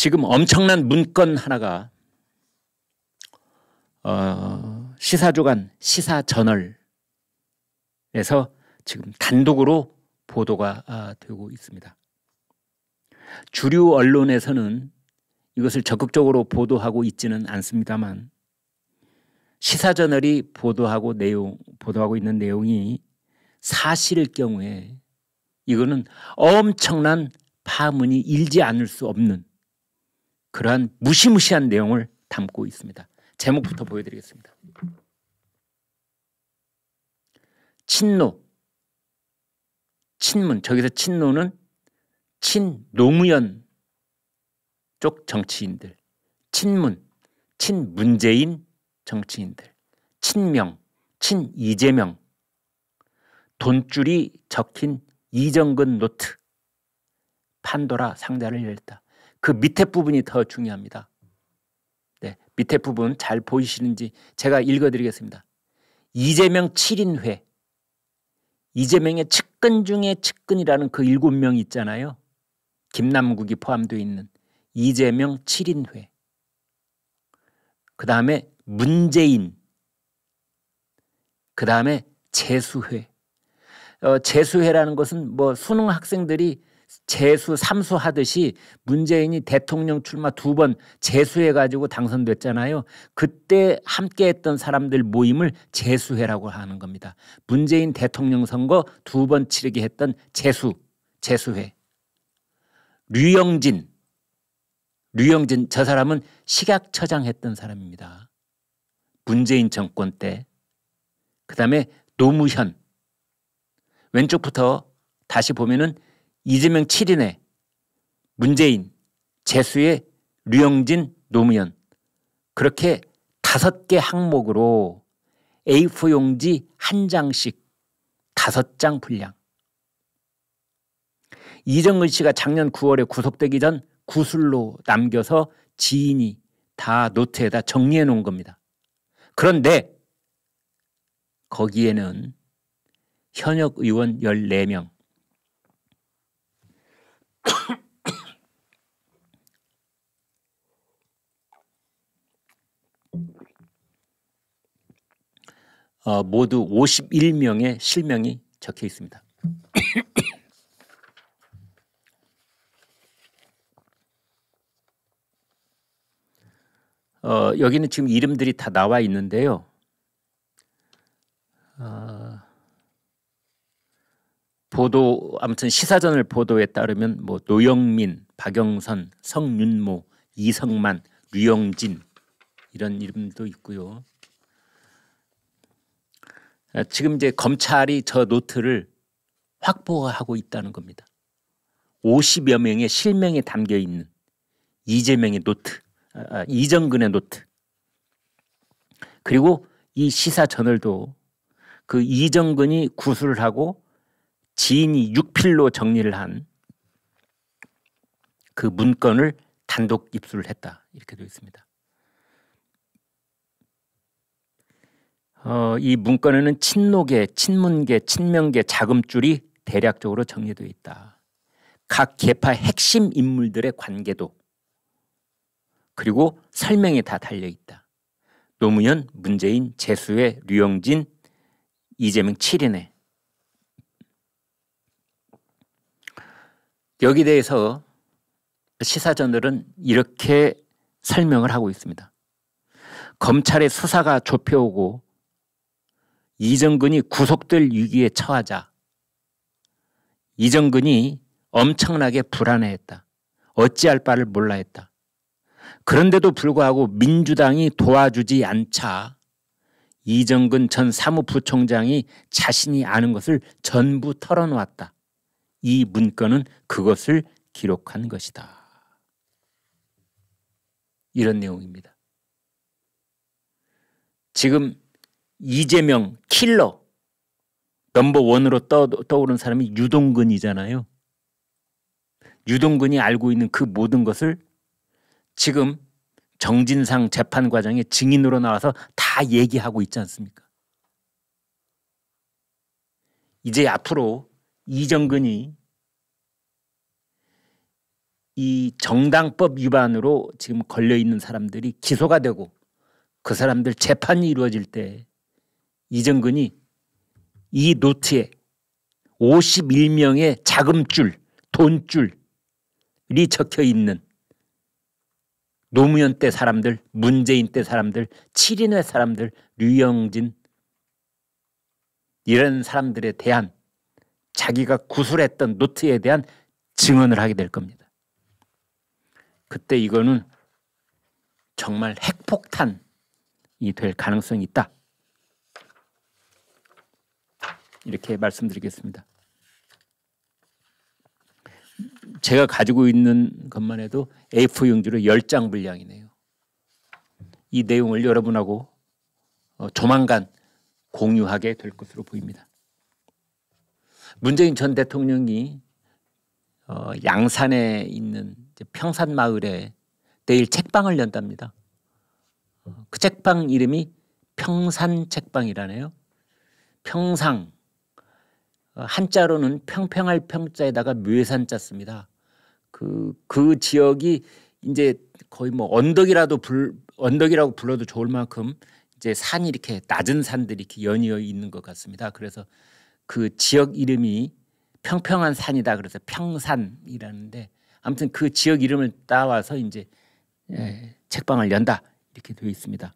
지금 엄청난 문건 하나가 어, 시사조간 시사저널에서 지금 단독으로 보도가 아, 되고 있습니다. 주류 언론에서는 이것을 적극적으로 보도하고 있지는 않습니다만 시사저널이 보도하고 내용 보도하고 있는 내용이 사실일 경우에 이거는 엄청난 파문이 일지 않을 수 없는 그러한 무시무시한 내용을 담고 있습니다. 제목부터 보여드리겠습니다. 친노, 친문 저기서 친노는 친노무현 쪽 정치인들, 친문, 친문재인 정치인들, 친명, 친이재명, 돈줄이 적힌 이정근 노트, 판도라 상자를 열다. 그 밑에 부분이 더 중요합니다. 네, 밑에 부분 잘 보이시는지 제가 읽어드리겠습니다. 이재명 7인회 이재명의 측근 중에 측근이라는 그 일곱 명 있잖아요. 김남국이 포함되어 있는 이재명 7인회 그 다음에 문재인 그 다음에 재수회 어, 재수회라는 것은 뭐 수능 학생들이 재수 삼수 하듯이 문재인이 대통령 출마 두 번 재수해 가지고 당선됐잖아요. 그때 함께 했던 사람들 모임을 재수회라고 하는 겁니다. 문재인 대통령 선거 두 번 치르게 했던 재수 재수회. 류영진 류영진 저 사람은 식약처장 했던 사람입니다. 문재인 정권 때. 그다음에 노무현 왼쪽부터 다시 보면은 이재명 7인의 문재인, 재수의 류영진, 노무현 그렇게 다섯 개 항목으로 A4 용지 한 장씩 다섯 장 분량 이정은 씨가 작년 9월에 구속되기 전구슬로 남겨서 지인이 다 노트에다 정리해 놓은 겁니다. 그런데 거기에는 현역 의원 14명, 어, 모두 51명의 실명이 적혀 있습니다. 어, 여기는 지금 이름들이 다 나와 있는데요. 보도 아무튼 시사전을 보도에 따르면 뭐 노영민, 박영선, 성윤모, 이성만, 류영진 이런 이름도 있고요. 아, 지금 이제 검찰이 저 노트를 확보하고 있다는 겁니다. 50여 명의 실명이 담겨 있는 이재명의 노트, 아, 아, 이정근의 노트. 그리고 이 시사저널도 그 이정근이 구술하고 지인이 6필로 정리를 한 그 문건을 단독 입수를 했다 이렇게 되어 있습니다. 어, 이 문건에는 친노계, 친문계, 친명계 자금줄이 대략적으로 정리되어 있다. 각 계파 핵심 인물들의 관계도 그리고 설명이 다 달려 있다. 노무현, 문재인, 재수의, 류영진, 이재명 7인의 여기 대해서 시사전들은 이렇게 설명을 하고 있습니다. 검찰의 수사가 좁혀오고 이정근이 구속될 위기에 처하자 이정근이 엄청나게 불안해했다. 어찌할 바를 몰라 했다. 그런데도 불구하고 민주당이 도와주지 않자 이정근 전 사무부총장이 자신이 아는 것을 전부 털어놓았다. 이 문건은 그것을 기록한 것이다. 이런 내용입니다. 지금 이재명 킬러 넘버 원으로 떠, 오른 사람이 유동근이잖아요. 유동근이 알고 있는 그 모든 것을 지금 정진상 재판 과정에 증인으로 나와서 다 얘기하고 있지 않습니까? 이제 앞으로 이정근이 이 정당법 위반으로 지금 걸려 있는 사람들이 기소가 되고 그 사람들 재판이 이루어질 때 이정근이 이 노트에 51명의 자금줄, 돈줄이 적혀 있는 노무현 때 사람들, 문재인 때 사람들, 7인회 사람들, 류영진 이런 사람들에 대한 자기가 구술했던 노트에 대한 증언을 하게 될 겁니다. 그때 이거는 정말 핵폭탄이 될 가능성이 있다. 이렇게 말씀드리겠습니다. 제가 가지고 있는 것만 해도 A4 용지로 10장 분량이네요. 이 내용을 여러분하고 어, 조만간 공유하게 될 것으로 보입니다. 문재인 전 대통령이 어, 양산에 있는 평산 마을에 내일 책방을 연답니다. 어, 그 책방 이름이 평산 책방이라네요. 평상 어, 한자로는 평평할 평자에다가 묘산 짰습니다. 그, 그 지역이 이제 거의 뭐 언덕이라도 불, 언덕이라고 불러도 좋을 만큼 이제 산이 이렇게 낮은 산들이 이렇게 연이어 있는 것 같습니다. 그래서 그 지역 이름이 평평한 산이다 그래서 평산이라는데 아무튼 그 지역 이름을 따와서 이제 예, 책방을 연다 이렇게 되어 있습니다.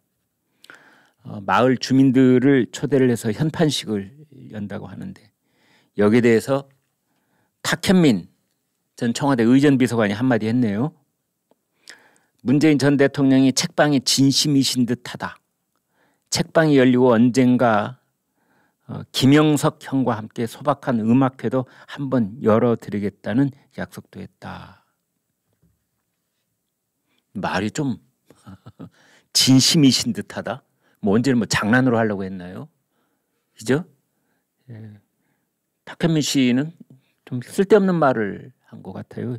어, 마을 주민들을 초대를 해서 현판식을 연다고 하는데 여기에 대해서 탁현민 전 청와대 의전비서관이 한마디 했네요. 문재인 전 대통령이 책방이 진심이신 듯하다. 책방이 열리고 언젠가 어, 김영석 형과 함께 소박한 음악회도 한 번 열어드리겠다는 약속도 했다. 말이 좀 진심이신 듯하다. 뭐언는뭐 뭐 장난으로 하려고 했나요? 그죠? 예. 박현민 씨는 좀 쓸데없는 말을 한 것 같아요.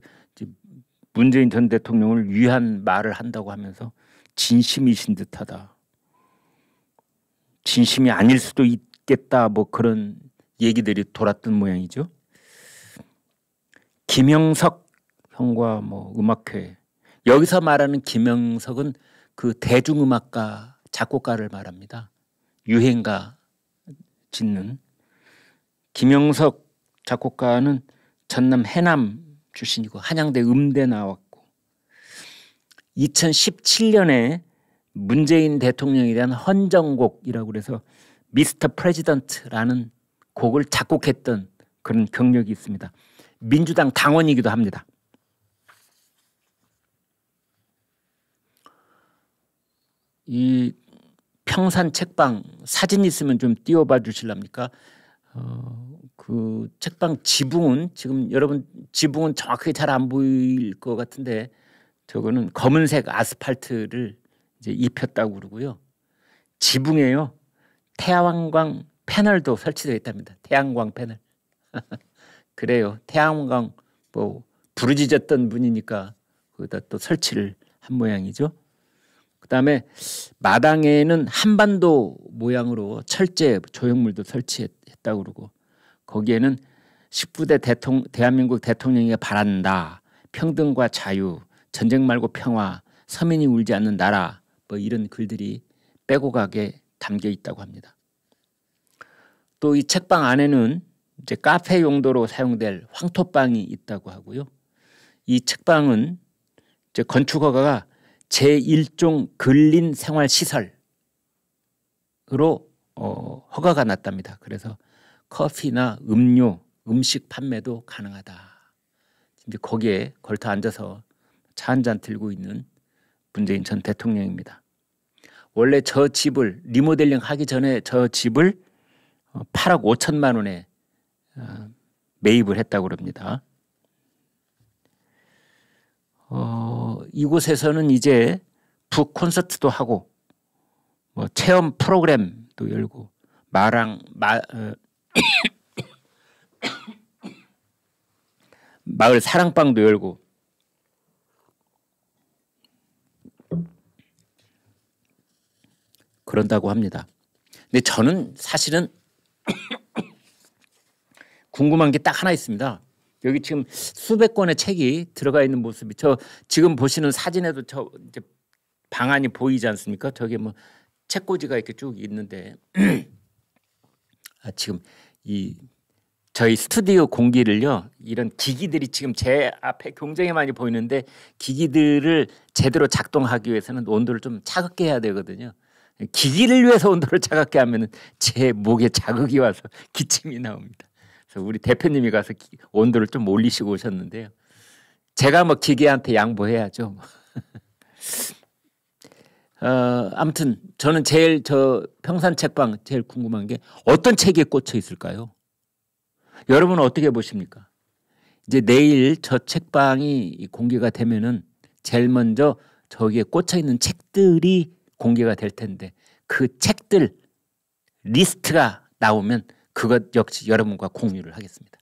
문재인 전 대통령을 위한 말을 한다고 하면서 진심이신 듯하다. 진심이 아닐 수도 있 있겠다 뭐 그런 얘기들이 돌았던 모양이죠. 김영석 형과 뭐 음악회 여기서 말하는 김영석은 그 대중음악가 작곡가를 말합니다. 유행가 짓는 김영석 작곡가는 전남 해남 출신이고 한양대 음대 나왔고 2017년에 문재인 대통령에 대한 헌정곡이라고 그래서 미스터 프레지던트라는 곡을 작곡했던 그런 경력이 있습니다. 민주당 당원이기도 합니다. 이 평산 책방 사진 있으면 좀 띄워봐 주실랍니까? 어, 그 책방 지붕은 지금 여러분 지붕은 정확하게 잘 안 보일 것 같은데 저거는 검은색 아스팔트를 이제 입혔다고 그러고요. 지붕에요 태양광 패널도 설치되어 있답니다. 태양광 패널. 그래요. 태양광 뭐 부르짖었던 분이니까 거기다 또 설치를 한 모양이죠. 그다음에 마당에는 한반도 모양으로 철제 조형물도 설치했다고 그러고 거기에는 19대 대통, 대한민국 대통령이 바란다. 평등과 자유, 전쟁 말고 평화, 서민이 울지 않는 나라 뭐 이런 글들이 빼고 가게 담겨 있다고 합니다. 또 이 책방 안에는 이제 카페 용도로 사용될 황토방이 있다고 하고요. 이 책방은 이제 건축허가가 제1종 근린 생활 시설으로 어, 허가가 났답니다. 그래서 커피나 음료, 음식 판매도 가능하다. 이제 거기에 걸터 앉아서 차한잔 들고 있는 문재인 전 대통령입니다. 원래 저 집을 리모델링 하기 전에 저 집을 8억 어, 5천만 원에 어, 매입을 했다고 그럽니다. 어, 이곳에서는 이제 북 콘서트도 하고 뭐 체험 프로그램도 열고 마랑 마 어, 마을 사랑방도 열고 그런다고 합니다. 근데 저는 사실은 궁금한 게 딱 하나 있습니다. 여기 지금 수백 권의 책이 들어가 있는 모습이 저 지금 보시는 사진에도 저 이제 방안이 보이지 않습니까? 저기 뭐 책꽂이가 이렇게 쭉 있는데 아, 지금 이 저희 스튜디오 공기를요 이런 기기들이 지금 제 앞에 굉장히 많이 보이는데 기기들을 제대로 작동하기 위해서는 온도를 좀 차갑게 해야 되거든요. 기기를 위해서 온도를 차갑게 하면 제 목에 자극이 와서 기침이 나옵니다. 그래서 우리 대표님이 가서 기, 온도를 좀 올리시고 오셨는데요. 제가 뭐 기계한테 양보해야죠. 뭐. 어, 아무튼 저는 제일 저 평산 책방 제일 궁금한 게 어떤 책에 꽂혀 있을까요? 여러분은 어떻게 보십니까? 이제 내일 저 책방이 공개가 되면은 제일 먼저 저기에 꽂혀 있는 책들이 공개가 될 텐데 그 책들 리스트가 나오면 그것 역시 여러분과 공유를 하겠습니다.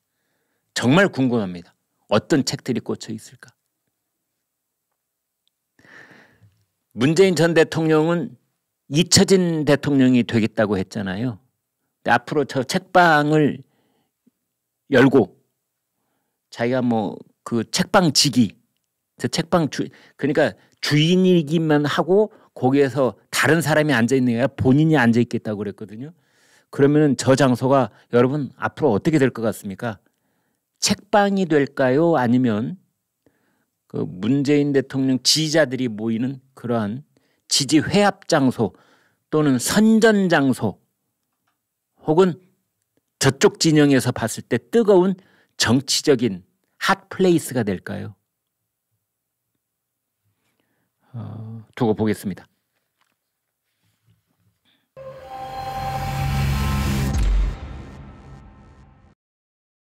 정말 궁금합니다. 어떤 책들이 꽂혀 있을까? 문재인 전 대통령은 잊혀진 대통령이 되겠다고 했잖아요. 앞으로 저 책방을 열고 자기가 뭐 그 책방 지기, 책방 주 그러니까 주인이기만 하고 거기에서 다른 사람이 앉아 있는 게 아니라 본인이 앉아 있겠다고 그랬거든요. 그러면은 저 장소가 여러분 앞으로 어떻게 될 것 같습니까? 책방이 될까요? 아니면 그 문재인 대통령 지지자들이 모이는 그러한 지지 회합 장소 또는 선전 장소 혹은 저쪽 진영에서 봤을 때 뜨거운 정치적인 핫플레이스가 될까요? 어, 두고 보겠습니다.